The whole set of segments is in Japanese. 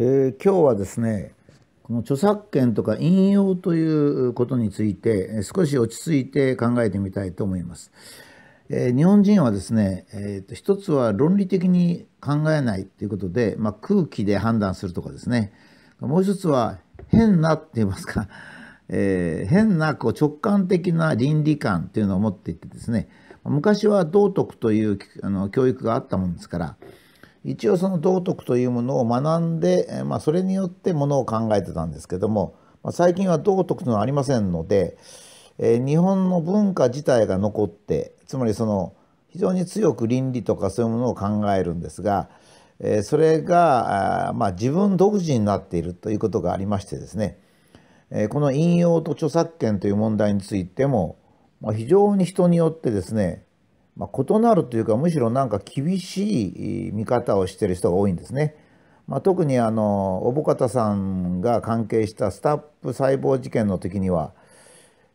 えー、今日はですねこの著作権とか引用ということについて少し落ち着いて考えてみたいと思います。えー、日本人はですね、えーと、一つは論理的に考えないということで、まあ、空気で判断するとかですねもう一つは変なって言いますか、えー、変なこう直感的な倫理観というのを持っていてですね昔は道徳というあの教育があったもんですから一応その道徳というものを学んで、まあ、それによってものを考えてたんですけども、まあ、最近は道徳というのはありませんので、えー、日本の文化自体が残ってつまりその非常に強く倫理とかそういうものを考えるんですが、えー、それがあ、まあ、自分独自になっているということがありましてですね、えー、この引用と著作権という問題についても、まあ、非常に人によってですねまあ、異なるというかむしろなんか厳しい見方をしている人が多いんですね。まあ、特にあの小保方さんが関係したスタッフ細胞事件の時には、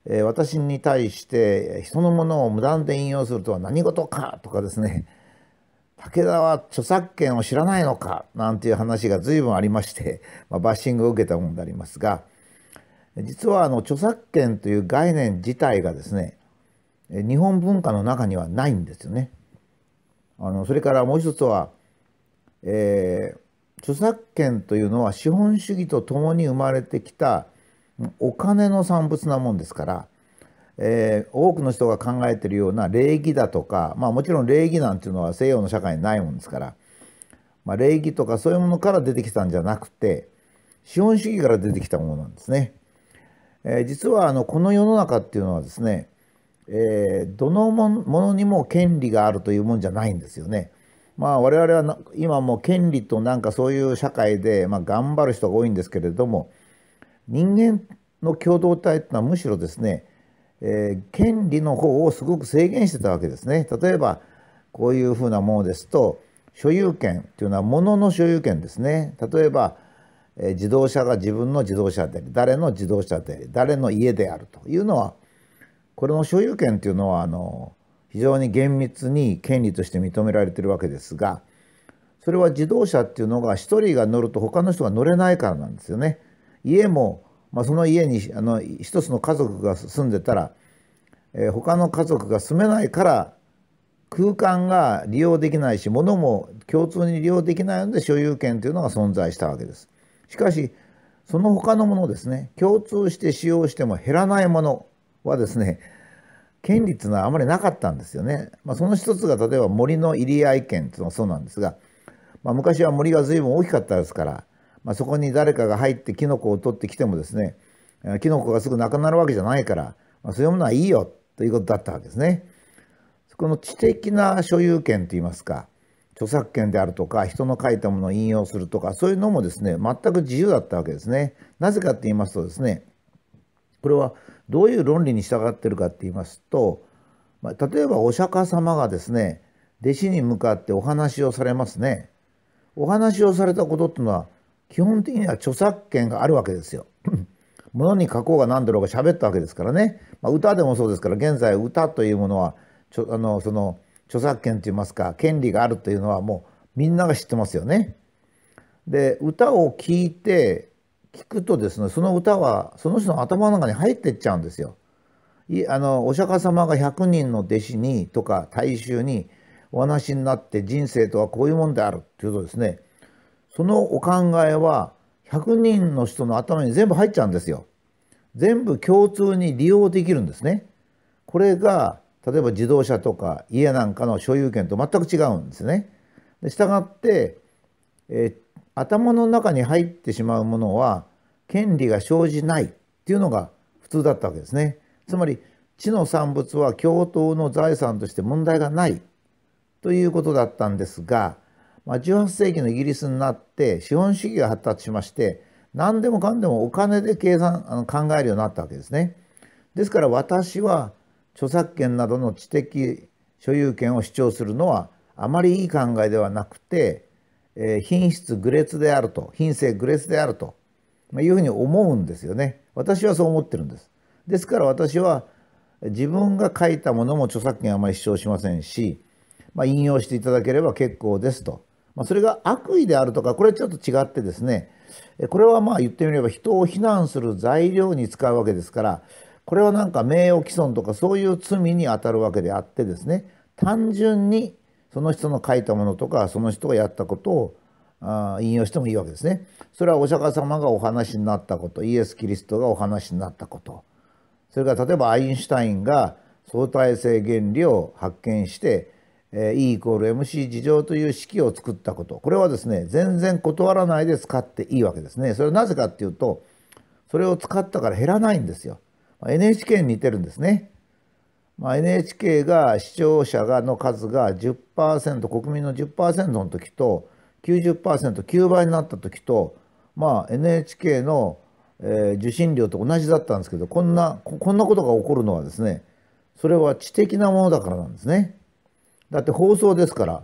えー、私に対して人のものを無断で引用するとは何事かとかですね武田は著作権を知らないのかなんていう話が随分ありまして、まあ、バッシングを受けたものでありますが実はあの著作権という概念自体がですね日本文化の中にはないんですよね。あのそれからもう一つは、えー、著作権というのは資本主義とともに生まれてきたお金の産物なもんですから、えー、多くの人が考えてるような礼儀だとか、まあ、もちろん礼儀なんていうのは西洋の社会にないもんですから、まあ、礼儀とかそういうものから出てきたんじゃなくて資本主義から出てきたものなんですね。えー、実はあのこの世の中っていうのはですねえー、どのものにも権利があるというもんじゃないんですよね。まあ、我々は今も権利となんかそういう社会で、まあ、頑張る人が多いんですけれども人間の共同体というのはむしろですね、えー、権利の方をすごく制限してたわけですね。例えばこういうふうなものですと所有権というのはものの所有権ですね。例えば、え自動車が自分の自動車であり誰の自動車であり誰の家であるというのはこれの所有権っていうのはあの非常に厳密に権利として認められてるわけですがそれは自動車っていうのが1人が乗ると他の人が乗れないからなんですよね。家も、まあ、その家にあの1つの家族が住んでたら、えー、他の家族が住めないから空間が利用できないし物も共通に利用できないので所有権というのが存在したわけです。しかしその他のものですね共通して使用しても減らないものはですね権利っていうのはあまりなかったんですよね。まあ、その一つが例えば森の入り合い権っていうのはそうなんですが、まあ、昔は森が随分大きかったですから、まあ、そこに誰かが入ってキノコを取ってきてもですねキノコがすぐなくなるわけじゃないから、まあ、そういうものはいいよということだったわけですね。この知的な所有権といいますか著作権であるとか人の書いたものを引用するとかそういうのもですね全く自由だったわけですね。なぜかって言いますとですねこれはどういう論理に従ってるかって言いますと、まあ、例えばお釈迦様がですね弟子に向かってお話をされますね。お話をされたことっていうのは基本的には著作権があるわけですよ。物に書こうが何だろうが喋ったわけですからね、まあ、歌でもそうですから現在歌というものはちょあのその著作権といいますか権利があるというのはもうみんなが知ってますよね。で歌を聴いて聞くとですねその歌はその人の頭の中に入ってっちゃうんですよ。いあのお釈迦様が100人の弟子にとか大衆にお話になって人生とはこういうもんであるっていうとですねそのお考えは100人の人の頭に全部入っちゃうんですよ。全部共通に利用できるんですね。これが例えば自動車とか家なんかの所有権と全く違うんですね。で従ってえ頭の中に入ってしまうものは権利が生じないっていうのが普通だったわけですね。つまり地の産物は共闘の財産として問題がないということだったんですが、まあ、18世紀のイギリスになって資本主義が発達しまして何でもかんでもお金で計算あの考えるようになったわけですね。ですから私は著作権などの知的所有権を主張するのはあまりいい考えではなくてえ品質愚劣であると品性愚劣であると、まいうふうに思うんですよね私はそう思ってるんですですから私は自分が書いたものも著作権あまり主張しませんし、まあ、引用していただければ結構ですと、まあ、それが悪意であるとかこれちょっと違ってですねこれはまあ言ってみれば人を非難する材料に使うわけですからこれはなんか名誉毀損とかそういう罪にあたるわけであってですね単純にその人の書いたものとかその人がやったことを引用してもいいわけですね。それはお釈迦様がお話になったことイエス・キリストがお話になったことそれから例えばアインシュタインが相対性原理を発見して E イコール MC 事情という式を作ったことこれはですね全然断らないで使っていいわけですね。それはなぜかっていうとそれを使ったから減らないんですよ。NHK に似てるんですね。まあ、NHK が視聴者がの数が10%国民の10%の時と 90%9 倍になった時と、まあ、NHK の、えー、受信料と同じだったんですけどこんなこんなことが起こるのはですねそれは知的なものだからなんですね。だって放送ですから、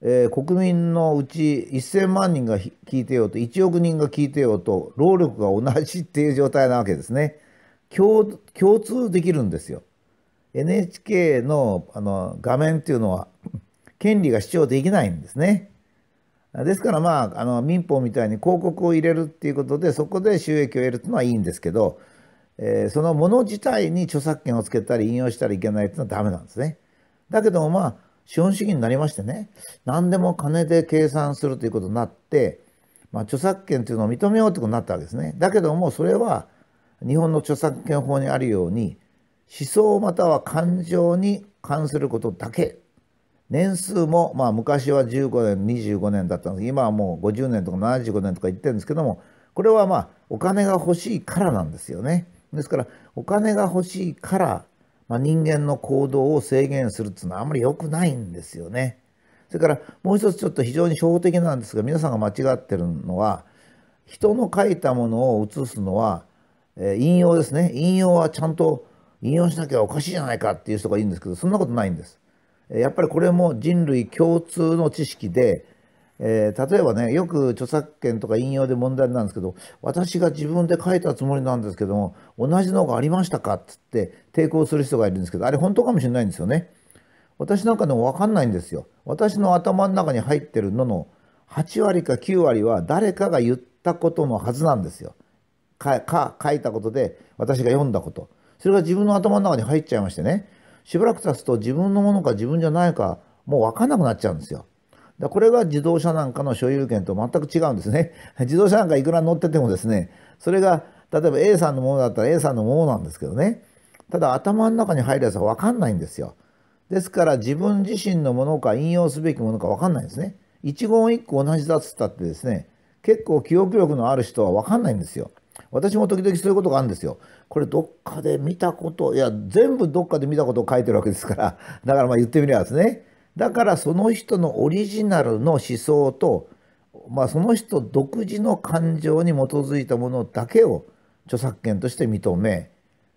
えー、国民のうち1,000万人が聞いてようと1億人が聞いてようと労力が同じっていう状態なわけですね。共通できるんですよ。NHK のあの画面っていうのは権利が主張できないんですね。ですからまああの民法みたいに広告を入れるっていうことでそこで収益を得るというのはいいんですけど、えー、そのもの自体に著作権をつけたり引用したらいけないっていうのはダメなんですね。だけどもまあ資本主義になりましてね何でも金で計算するということになって、まあ、著作権というのを認めようということになったわけですね。だけどもそれは日本の著作権法にあるように思想または感情に関することだけ年数も、まあ、昔は15年25年だったんです今はもう50年とか75年とか言ってるんですけどもこれはまあお金が欲しいからなんですよね。ですからお金が欲しいから、まあ、人間の行動を制限するっていうのはあまり良くないんですよね。それからもう一つちょっと非常に初歩的なんですが皆さんが間違ってるのは人の書いたものを写すのは、えー、引用ですね引用はちゃんと引用しなきゃおかしいじゃないかっていう人がいるんですけどそんなことないんです。やっぱりこれも人類共通の知識で、えー、例えばねよく著作権とか引用で問題なんですけど私が自分で書いたつもりなんですけども同じのがありましたかっつって抵抗する人がいるんですけどあれ本当かもしれないんですよね。私なんかでも分かんないんですよ。私の頭の中に入ってるのの8割か9割は誰かが言ったことのはずなんですよ。か書いたことで私が読んだこと。それが自分の頭の中に入っちゃいましてね、しばらく経つと自分のものか自分じゃないか、もうわかんなくなっちゃうんですよ。だこれが自動車なんかの所有権と全く違うんですね。自動車なんかいくら乗っててもですね、それが例えば A さんのものだったら A さんのものなんですけどね、ただ頭の中に入るやつはわかんないんですよ。ですから自分自身のものか引用すべきものかわかんないんですね。一言一句同じだっつったってですね、結構記憶力のある人はわかんないんですよ。私も時々そういうことがあるんですよ。これどっかで見たこと、いや、全部どっかで見たことを書いてるわけですから、だからまあ言ってみればですね。だからその人のオリジナルの思想と、まあ、その人独自の感情に基づいたものだけを著作権として認め、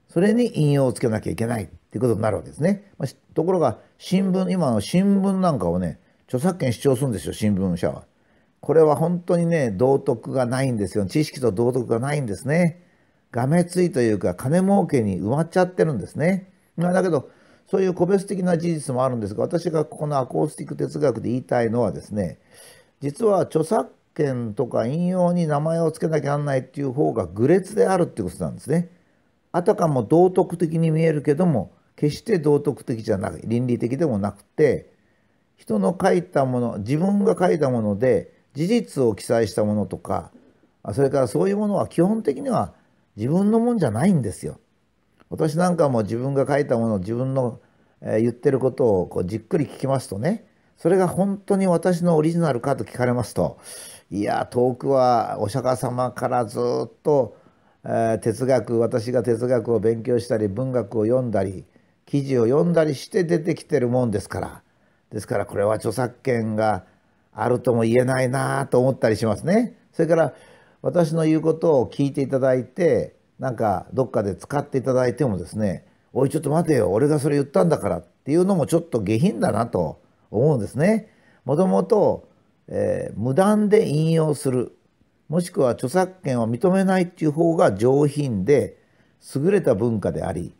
それに引用をつけなきゃいけないっていうことになるわけですね。まあ、ところが新聞、今の新聞なんかをね、著作権主張するんですよ、新聞社は。これは本当にね、道徳がないんですよ。知識と道徳がないんですね。がめついというか、金儲けに埋まっちゃってるんですね。まあ、だけど、そういう個別的な事実もあるんですが、私がこのアコースティック哲学で言いたいのはですね、実は著作権とか引用に名前を付けなきゃなんないっていう方が愚劣であるっていうことなんですね。あたかも道徳的に見えるけども、決して道徳的じゃなく、倫理的でもなくて、人の書いたもの、自分が書いたもので、事実を記載したものとかそれからそういうものは基本的には自分のもんじゃないんですよ。私なんかも自分が書いたもの自分の言ってることをこうじっくり聞きますとねそれが本当に私のオリジナルかと聞かれますといや遠くはお釈迦様からずっと、え哲学私が哲学を勉強したり文学を読んだり記事を読んだりして出てきてるもんですからですからこれは著作権があるとも言えないなと思ったりしますね。それから私の言うことを聞いていただいてなんかどっかで使っていただいてもですね「おいちょっと待てよ俺がそれ言ったんだから」っていうのもちょっと下品だなと思うんですね。もともと、え無断で引用するもしくは著作権を認めないっていう方が上品で優れた文化であり、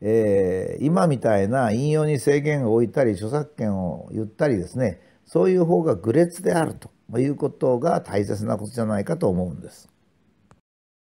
えー、今みたいな引用に制限を置いたり著作権を言ったりですねそういう方が愚劣であるということが大切なことじゃないかと思うんです。